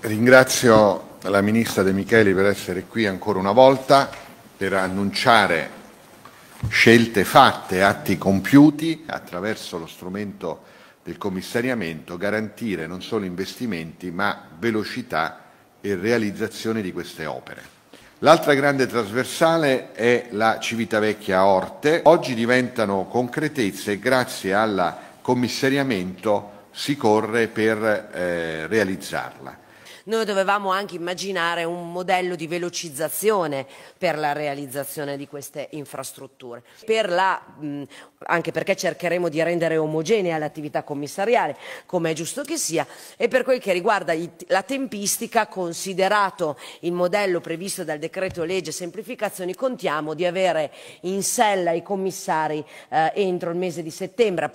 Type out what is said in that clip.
Ringrazio la Ministra De Micheli per essere qui ancora una volta, per annunciare scelte fatte, atti compiuti attraverso lo strumento del commissariamento, garantire non solo investimenti ma velocità e realizzazione di queste opere. L'altra grande trasversale è la Civitavecchia Orte. Oggi diventano concretezze e grazie al commissariamento si corre per eh, realizzarla noi dovevamo anche immaginare un modello di velocizzazione per la realizzazione di queste infrastrutture. Per la, mh, anche perché cercheremo di rendere omogenea l'attività commissariale, come è giusto che sia, e per quel che riguarda i, la tempistica, considerato il modello previsto dal decreto legge semplificazioni, contiamo di avere in sella i commissari eh, entro il mese di settembre.